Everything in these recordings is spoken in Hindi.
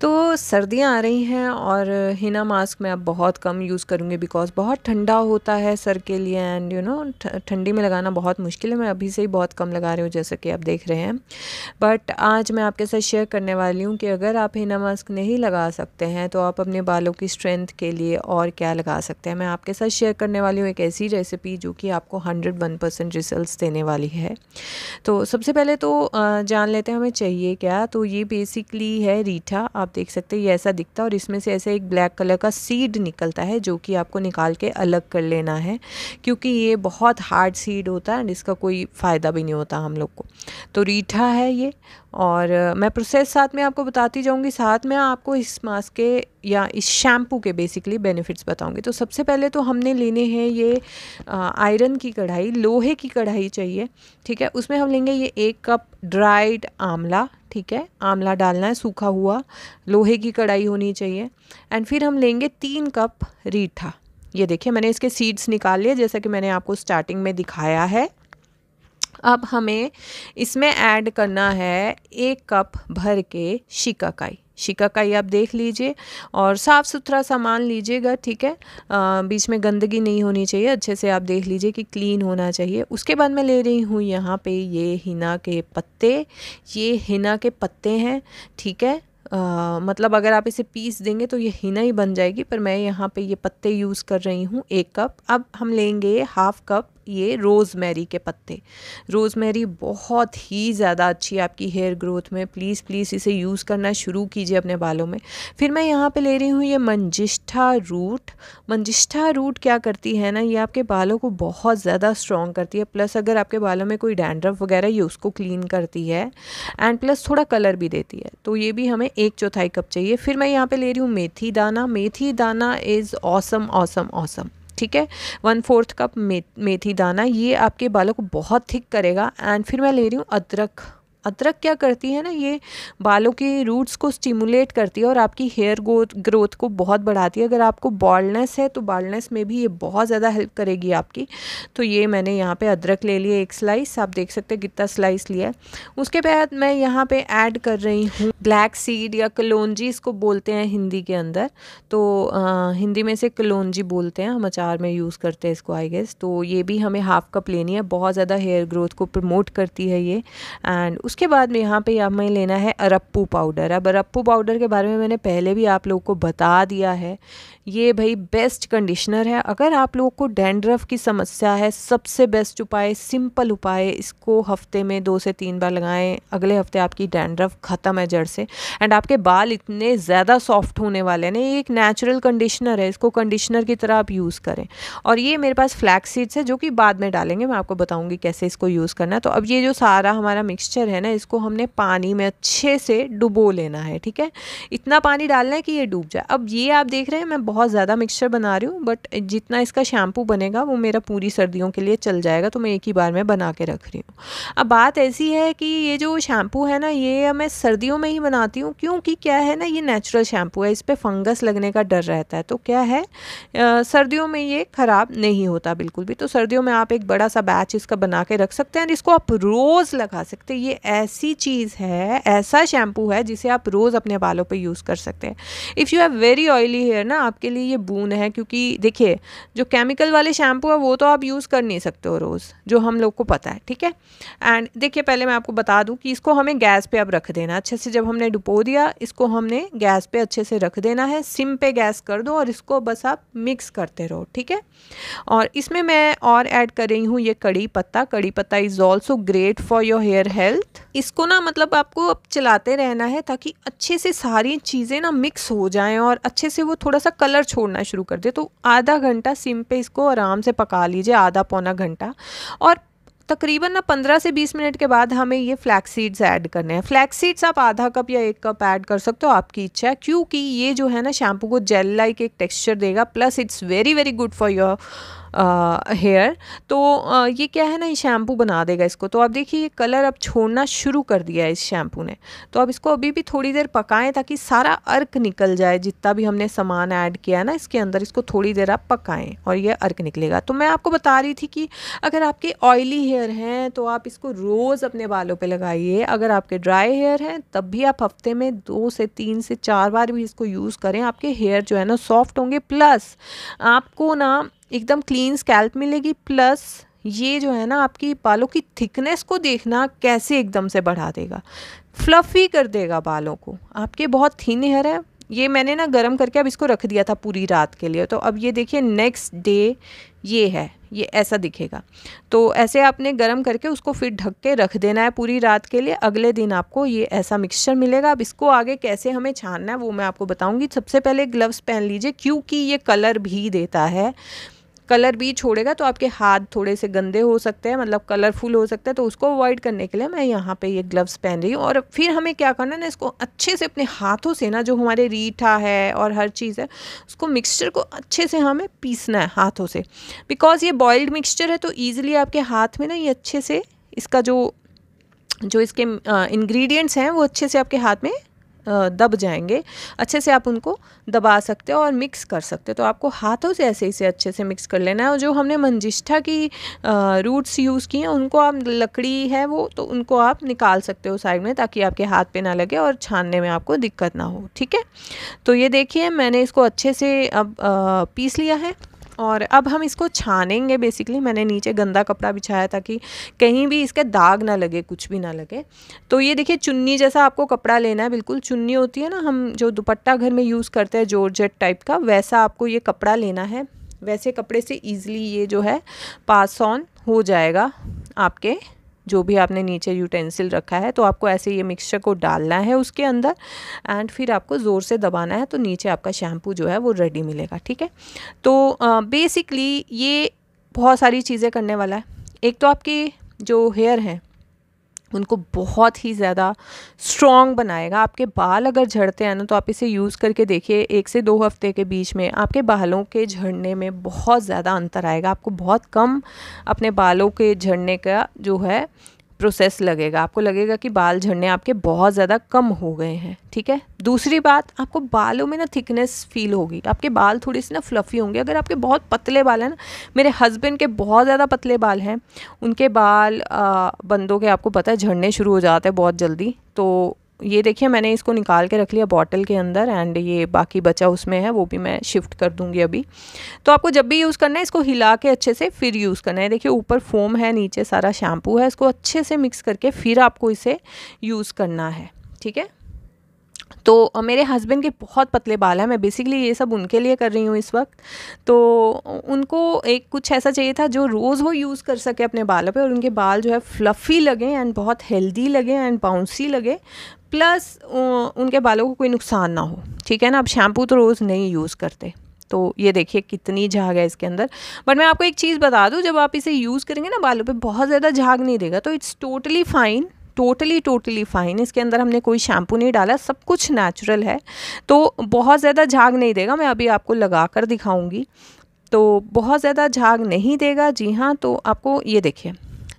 तो सर्दियाँ आ रही हैं और हिना मास्क मैं अब बहुत कम यूज़ करूँगी बिकॉज़ बहुत ठंडा होता है सर के लिए एंड यू नो ठंडी में लगाना बहुत मुश्किल है मैं अभी से ही बहुत कम लगा रही हूँ जैसे कि आप देख रहे हैं बट आज मैं आपके साथ शेयर करने वाली हूँ कि अगर आप हिना मास्क नहीं लगा सकते हैं तो आप अपने बालों की स्ट्रेंथ के लिए और क्या लगा सकते हैं मैं आपके साथ शेयर करने वाली हूँ एक ऐसी रेसिपी जो कि आपको हंड्रेड वन परसेंट रिजल्ट देने वाली है तो सबसे पहले तो जान लेते हैं हमें चाहिए क्या तो ये बेसिकली है रीठा आप आप देख सकते हैं ये ऐसा दिखता है और इसमें से ऐसे एक ब्लैक कलर का सीड निकलता है जो कि आपको निकाल के अलग कर लेना है क्योंकि ये बहुत हार्ड सीड होता है एंड इसका कोई फ़ायदा भी नहीं होता हम लोग को तो रीठा है ये और मैं प्रोसेस साथ में आपको बताती जाऊँगी साथ में आपको इस मास्क के या इस शैम्पू के बेसिकली बेनिफिट्स बताऊँगी तो सबसे पहले तो हमने लेने हैं ये आयरन की कढ़ाई लोहे की कढ़ाई चाहिए ठीक है उसमें हम लेंगे ये एक कप ड्राइड आंवला ठीक है आंवला डालना है सूखा हुआ लोहे की कढ़ाई होनी चाहिए एंड फिर हम लेंगे तीन कप रीठा ये देखिए मैंने इसके सीड्स निकाल लिए जैसा कि मैंने आपको स्टार्टिंग में दिखाया है अब हमें इसमें ऐड करना है एक कप भर के शिकाकाई शिका का ही आप देख लीजिए और साफ़ सुथरा सामान लीजिएगा ठीक है आ, बीच में गंदगी नहीं होनी चाहिए अच्छे से आप देख लीजिए कि क्लीन होना चाहिए उसके बाद मैं ले रही हूँ यहाँ पे ये हिना के पत्ते ये हिना के पत्ते हैं ठीक है आ, मतलब अगर आप इसे पीस देंगे तो ये हिना ही बन जाएगी पर मैं यहाँ पे ये पत्ते यूज़ कर रही हूँ एक कप अब हम लेंगे हाफ़ कप ये रोज़मेरी के पत्ते रोज़मेरी बहुत ही ज़्यादा अच्छी है आपकी हेयर ग्रोथ में प्लीज़ प्लीज़ इसे यूज़ करना शुरू कीजिए अपने बालों में फिर मैं यहाँ पे ले रही हूँ ये मंजिष्ठा रूट मंजिष्ठा रूट क्या करती है ना ये आपके बालों को बहुत ज़्यादा स्ट्रॉन्ग करती है प्लस अगर आपके बालों में कोई डैंड्रफ वगैरह ये उसको क्लीन करती है एंड प्लस थोड़ा कलर भी देती है तो ये भी हमें एक चौथाई कप चाहिए फिर मैं यहाँ पर ले रही हूँ मेथी दाना मेथी दाना इज़ ऑसम ऑसम ऑसम ठीक है वन फोर्थ कप मेथी दाना ये आपके बालों को बहुत थिक करेगा एंड फिर मैं ले रही हूँ अदरक अदरक क्या करती है ना ये बालों के रूट्स को स्टिमुलेट करती है और आपकी हेयर ग्रोथ ग्रोथ को बहुत बढ़ाती है अगर आपको बॉल्डनेस है तो बॉल्डनेस में भी ये बहुत ज़्यादा हेल्प करेगी आपकी तो ये मैंने यहाँ पे अदरक ले लिए एक स्लाइस आप देख सकते हैं कितना स्लाइस लिया है उसके बाद मैं यहाँ पर ऐड कर रही हूँ ब्लैक सीड या कलोंजी इसको बोलते हैं हिंदी के अंदर तो आ, हिंदी में से कलोंजी बोलते हैं हम अचार में यूज़ करते हैं इसको आई गेस तो ये भी हमें हाफ कप लेनी है बहुत ज़्यादा हेयर ग्रोथ को प्रमोट करती है ये एंड उसके बाद में यहाँ पे हमें लेना है अरप्पू पाउडर अब अरप्पू पाउडर के बारे में मैंने पहले भी आप लोगों को बता दिया है ये भाई बेस्ट कंडीशनर है अगर आप लोगों को डैंड्रफ की समस्या है सबसे बेस्ट उपाय सिंपल उपाय इसको हफ्ते में दो से तीन बार लगाएं अगले हफ्ते आपकी डैंड्रफ ख़त्म है जड़ से एंड आपके बाल इतने ज़्यादा सॉफ्ट होने वाले हैं ना ये एक नेचुरल कंडीशनर है इसको कंडीशनर की तरह आप यूज़ करें और ये मेरे पास फ्लैक्सीड्स है जो कि बाद में डालेंगे मैं आपको बताऊँगी कैसे इसको यूज़ करना है तो अब ये जो सारा हमारा मिक्सचर है है ना इसको हमने पानी में अच्छे से डुबो लेना है ठीक है इतना पानी डालना है कि ये डूब जाए अब ये आप देख रहे हैं मैं बहुत ज़्यादा मिक्सचर बना रही हूँ बट जितना इसका शैम्पू बनेगा वो मेरा पूरी सर्दियों के लिए चल जाएगा तो मैं एक ही बार में बना के रख रही हूँ अब बात ऐसी है कि ये जो शैम्पू है ना ये मैं सर्दियों में ही बनाती हूँ क्योंकि क्या है ना ये नेचुरल शैम्पू है इस पर फंगस लगने का डर रहता है तो क्या है सर्दियों में ये ख़राब नहीं होता बिल्कुल भी तो सर्दियों में आप एक बड़ा सा बैच इसका बना के रख सकते हैं और इसको आप रोज़ लगा सकते हैं ये ऐसी चीज़ है ऐसा शैम्पू है जिसे आप रोज़ अपने बालों पे यूज़ कर सकते हैं if you have very oily hair ना आपके लिए ये बून है क्योंकि देखिए जो केमिकल वाले शैम्पू है वो तो आप यूज़ कर नहीं सकते हो रोज़ जो हम लोग को पता है ठीक है एंड देखिए पहले मैं आपको बता दूँ कि इसको हमें गैस पर अब रख देना अच्छे से जब हमने डुबो दिया इसको हमने गैस पर अच्छे से रख देना है सिम पे गैस कर दो और इसको बस आप मिक्स करते रहो ठीक है और इसमें मैं और ऐड कर रही हूँ ये कड़ी पत्ता kadi patta is also great for your hair health इसको ना मतलब आपको अब चलाते रहना है ताकि अच्छे से सारी चीज़ें ना मिक्स हो जाएं और अच्छे से वो थोड़ा सा कलर छोड़ना शुरू कर दे तो आधा घंटा सिम पे इसको आराम से पका लीजिए आधा पौना घंटा और तकरीबन ना पंद्रह से बीस मिनट के बाद हमें ये फ्लैक्स सीड्स ऐड करने हैं फ्लैक्स सीड्स आप आधा कप या एक कप ऐड कर सकते हो आपकी इच्छा है क्योंकि ये जो है ना शैम्पू को जेल लाइक एक टेक्सचर देगा plus it's very very good for your hair तो ये क्या है ना ये शैम्पू बना देगा इसको तो आप देखिए ये कलर अब छोड़ना शुरू कर दिया है इस शैम्पू ने तो अब इसको अभी भी थोड़ी देर पकाएं ताकि सारा अर्क निकल जाए जितना भी हमने सामान ऐड किया है ना इसके अंदर इसको थोड़ी देर आप पकाएं और ये अर्क निकलेगा तो मैं आपको बता रही थी कि अगर आपके ऑयली हेयर हैं तो आप इसको रोज़ अपने बालों पर लगाइए अगर आपके ड्राई हेयर हैं तब भी आप हफ्ते में दो से तीन से चार बार भी इसको यूज़ करें आपके हेयर जो है ना सॉफ्ट होंगे प्लस आपको ना एकदम क्लीन स्कैल्प मिलेगी प्लस ये जो है ना आपकी बालों की थिकनेस को देखना कैसे एकदम से बढ़ा देगा फ्लफ़ी कर देगा बालों को आपके बहुत थिन हेयर है ये मैंने ना गर्म करके अब इसको रख दिया था पूरी रात के लिए तो अब ये देखिए नेक्स्ट डे ये है ये ऐसा दिखेगा तो ऐसे आपने गर्म करके उसको फिर ढक के रख देना है पूरी रात के लिए अगले दिन आपको ये ऐसा मिक्सचर मिलेगा अब इसको आगे कैसे हमें छानना है वो मैं आपको बताऊंगी सबसे पहले ग्लव्स पहन लीजिए क्योंकि ये कलर भी देता है कलर भी छोड़ेगा तो आपके हाथ थोड़े से गंदे हो सकते हैं मतलब कलरफुल हो सकता है तो उसको अवॉइड करने के लिए मैं यहाँ पे ये ग्लव्स पहन रही हूँ और फिर हमें क्या करना है ना इसको अच्छे से अपने हाथों से ना जो हमारे रीठा है और हर चीज़ है उसको मिक्सचर को अच्छे से हमें पीसना है हाथों से बिकॉज़ ये बॉयल्ड मिक्सचर है तो ईज़िली आपके हाथ में ना ये अच्छे से इसका जो जो इसके इंग्रेडिएंट्स हैं वो अच्छे से आपके हाथ में दब जाएंगे अच्छे से आप उनको दबा सकते हो और मिक्स कर सकते हो तो आपको हाथों से ऐसे इसे अच्छे से मिक्स कर लेना है और जो हमने मंजिष्ठा की रूट्स यूज़ की हैं उनको आप लकड़ी है वो तो उनको आप निकाल सकते हो साइड में ताकि आपके हाथ पे ना लगे और छानने में आपको दिक्कत ना हो ठीक है तो ये देखिए मैंने इसको अच्छे से अब आ, पीस लिया है और अब हम इसको छानेंगे बेसिकली मैंने नीचे गंदा कपड़ा बिछाया ताकि कहीं भी इसके दाग ना लगे कुछ भी ना लगे तो ये देखिए चुन्नी जैसा आपको कपड़ा लेना है बिल्कुल चुन्नी होती है ना हम जो दुपट्टा घर में यूज़ करते हैं जेट टाइप का वैसा आपको ये कपड़ा लेना है वैसे कपड़े से ईज़िली ये जो है पास ऑन हो जाएगा आपके जो भी आपने नीचे यूटेंसिल रखा है तो आपको ऐसे ये मिक्सचर को डालना है उसके अंदर एंड फिर आपको ज़ोर से दबाना है तो नीचे आपका शैम्पू जो है वो रेडी मिलेगा ठीक है तो बेसिकली ये बहुत सारी चीज़ें करने वाला है एक तो आपकी जो हेयर हैं उनको बहुत ही ज़्यादा स्ट्रॉन्ग बनाएगा आपके बाल अगर झड़ते हैं ना तो आप इसे यूज़ करके देखिए एक से दो हफ्ते के बीच में आपके बालों के झड़ने में बहुत ज़्यादा अंतर आएगा आपको बहुत कम अपने बालों के झड़ने का जो है प्रोसेस लगेगा आपको लगेगा कि बाल झड़ने आपके बहुत ज़्यादा कम हो गए हैं ठीक है दूसरी बात आपको बालों में ना थिकनेस फील होगी आपके बाल थोड़ी सी ना फ्लफ़ी होंगे अगर आपके बहुत पतले बाल हैं ना मेरे हस्बैंड के बहुत ज़्यादा पतले बाल हैं उनके बाल आ, बंदों के आपको पता है झड़ने शुरू हो जाते हैं बहुत जल्दी तो ये देखिए मैंने इसको निकाल के रख लिया बॉटल के अंदर एंड ये बाकी बचा उसमें है वो भी मैं शिफ्ट कर दूंगी अभी तो आपको जब भी यूज़ करना है इसको हिला के अच्छे से फिर यूज़ करना है देखिए ऊपर फोम है नीचे सारा शैम्पू है इसको अच्छे से मिक्स करके फिर आपको इसे यूज़ करना है ठीक है तो मेरे हस्बैंड के बहुत पतले बाल हैं मैं बेसिकली ये सब उनके लिए कर रही हूँ इस वक्त तो उनको एक कुछ ऐसा चाहिए था जो रोज़ वो यूज़ कर सके अपने बालों पे और उनके बाल जो है फ्लफ़ी लगे एंड बहुत हेल्दी लगे एंड बाउंसी लगे प्लस उनके बालों को कोई नुकसान ना हो ठीक है ना अब शैम्पू तो रोज़ नहीं यूज़ करते तो ये देखिए कितनी झाग है इसके अंदर बट मैं आपको एक चीज़ बता दूँ जब आप इसे यूज़ करेंगे ना बालों पर बहुत ज़्यादा झाग नहीं देगा तो it's totally fine totally totally fine इसके अंदर हमने कोई शैम्पू नहीं डाला सब कुछ नेचुरल है तो बहुत ज़्यादा झाग नहीं देगा मैं अभी आपको लगा कर दिखाऊँगी तो बहुत ज़्यादा झाग नहीं देगा जी हाँ तो आपको ये देखिए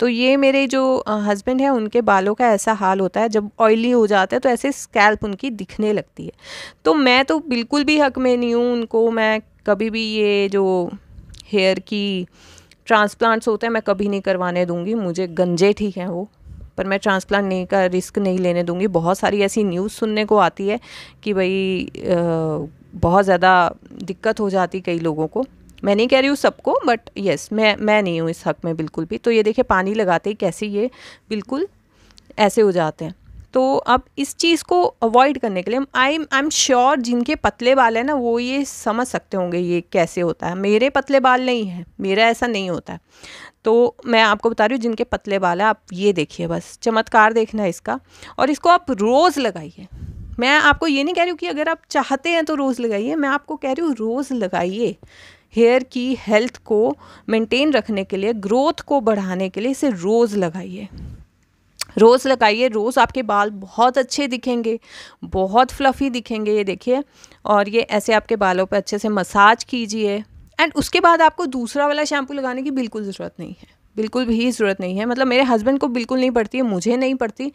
तो ये मेरे जो हस्बैंड हैं उनके बालों का ऐसा हाल होता है जब ऑयली हो जाता है तो ऐसे स्कैल्प उनकी दिखने लगती है तो मैं तो बिल्कुल भी हक में नहीं हूँ उनको मैं कभी भी ये जो हेयर की ट्रांसप्लांट्स होते हैं मैं कभी नहीं करवाने दूँगी मुझे गंजे ठीक हैं वो पर मैं ट्रांसप्लांट नहीं का रिस्क नहीं लेने दूंगी बहुत सारी ऐसी न्यूज़ सुनने को आती है कि भाई बहुत ज़्यादा दिक्कत हो जाती कई लोगों को मैं नहीं कह रही हूँ सबको बट यस मैं मैं नहीं हूँ इस हक में बिल्कुल भी तो ये देखिए पानी लगाते ही कैसे ये बिल्कुल ऐसे हो जाते हैं तो अब इस चीज़ को अवॉइड करने के लिए आई आई एम श्योर जिनके पतले बाल हैं ना वो ये समझ सकते होंगे ये कैसे होता है मेरे पतले बाल नहीं हैं मेरा ऐसा नहीं होता है तो मैं आपको बता रही हूँ जिनके पतले बाल हैं आप ये देखिए बस चमत्कार देखना है इसका और इसको आप रोज़ लगाइए मैं आपको ये नहीं कह रही हूँ कि अगर आप चाहते हैं तो रोज़ लगाइए मैं आपको कह रही हूँ रोज़ लगाइए हेयर की हेल्थ को मेंटेन रखने के लिए ग्रोथ को बढ़ाने के लिए इसे रोज़ लगाइए रोज़ लगाइए रोज़ आपके बाल बहुत अच्छे दिखेंगे बहुत फ्लफ़ी दिखेंगे ये देखिए और ये ऐसे आपके बालों पर अच्छे से मसाज कीजिए एंड उसके बाद आपको दूसरा वाला शैम्पू लगाने की बिल्कुल ज़रूरत नहीं है बिल्कुल भी ज़रूरत नहीं है मतलब मेरे हस्बैंड को बिल्कुल नहीं पड़ती है मुझे नहीं पड़ती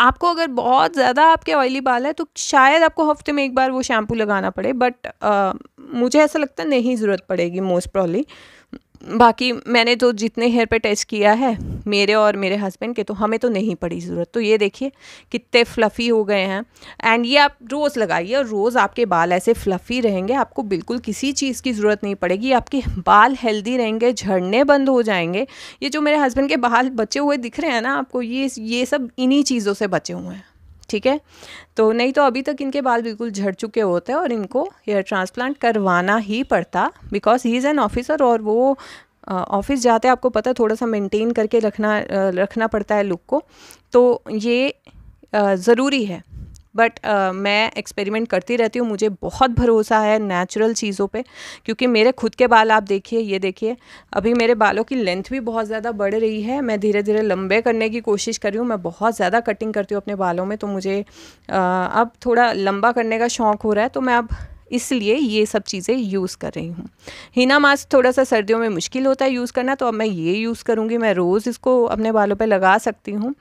आपको अगर बहुत ज़्यादा आपके ऑयली बाल है तो शायद आपको हफ्ते में एक बार वो शैम्पू लगाना पड़े बट आ, मुझे ऐसा लगता नहीं ज़रूरत पड़ेगी मोस्ट प्रॉब्ली बाकी मैंने जो तो जितने हेयर पे टेस्ट किया है मेरे और मेरे हस्बैंड के तो हमें तो नहीं पड़ी ज़रूरत तो ये देखिए कितने फ्लफ़ी हो गए हैं एंड ये आप रोज़ लगाइए और रोज़ आपके बाल ऐसे फ्लफ़ी रहेंगे आपको बिल्कुल किसी चीज़ की ज़रूरत नहीं पड़ेगी आपके बाल हेल्दी रहेंगे झड़ने बंद हो जाएंगे ये जो मेरे हस्बैंड के बाल बचे हुए दिख रहे हैं ना आपको ये ये सब इन्हीं चीज़ों से बचे हुए हैं ठीक है तो नहीं तो अभी तक इनके बाल बिल्कुल झड़ चुके होते हैं और इनको हेयर ट्रांसप्लांट करवाना ही पड़ता because he is an officer और वो ऑफिस जाते आपको पता है थोड़ा सा मेंटेन करके रखना रखना पड़ता है लुक को तो ये ज़रूरी है बट uh, मैं एक्सपेरिमेंट करती रहती हूँ मुझे बहुत भरोसा है नेचुरल चीज़ों पे क्योंकि मेरे खुद के बाल आप देखिए ये देखिए अभी मेरे बालों की लेंथ भी बहुत ज़्यादा बढ़ रही है मैं धीरे धीरे लंबे करने की कोशिश कर रही हूँ मैं बहुत ज़्यादा कटिंग करती हूँ अपने बालों में तो मुझे uh, अब थोड़ा लंबा करने का शौक़ हो रहा है तो मैं अब इसलिए ये सब चीज़ें यूज़ कर रही हूँ हिना मास्क थोड़ा सा सर्दियों में मुश्किल होता है यूज़ करना तो अब मैं ये यूज़ करूँगी मैं रोज़ इसको अपने बालों पर लगा सकती हूँ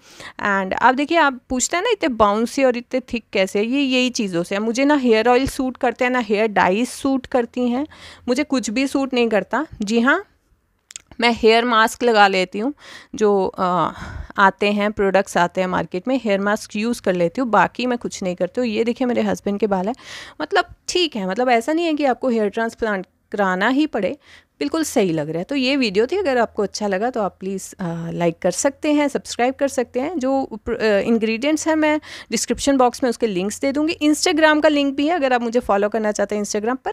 एंड आप देखिए आप पूछते हैं ना इतने बाउंसी और इतने थिक कैसे ये यही चीज़ों से मुझे ना हेयर ऑयल सूट करते हैं ना हेयर डाइस सूट करती हैं मुझे कुछ भी सूट नहीं करता जी हाँ मैं हेयर मास्क लगा लेती हूँ जो आ, आते हैं प्रोडक्ट्स आते हैं मार्केट में हेयर मास्क यूज़ कर लेती हूँ बाकी मैं कुछ नहीं करती हूँ ये देखिए मेरे हस्बैंड के बाल है मतलब ठीक है मतलब ऐसा नहीं है कि आपको हेयर ट्रांसप्लांट कराना ही पड़े बिल्कुल सही लग रहा है तो ये वीडियो थी अगर आपको अच्छा लगा तो आप प्लीज़ लाइक कर सकते हैं सब्सक्राइब कर सकते हैं जो इंग्रेडिएंट्स हैं मैं डिस्क्रिप्शन बॉक्स में उसके लिंक्स दे दूँगी इंस्टाग्राम का लिंक भी है अगर आप मुझे फॉलो करना चाहते हैं इंस्टाग्राम पर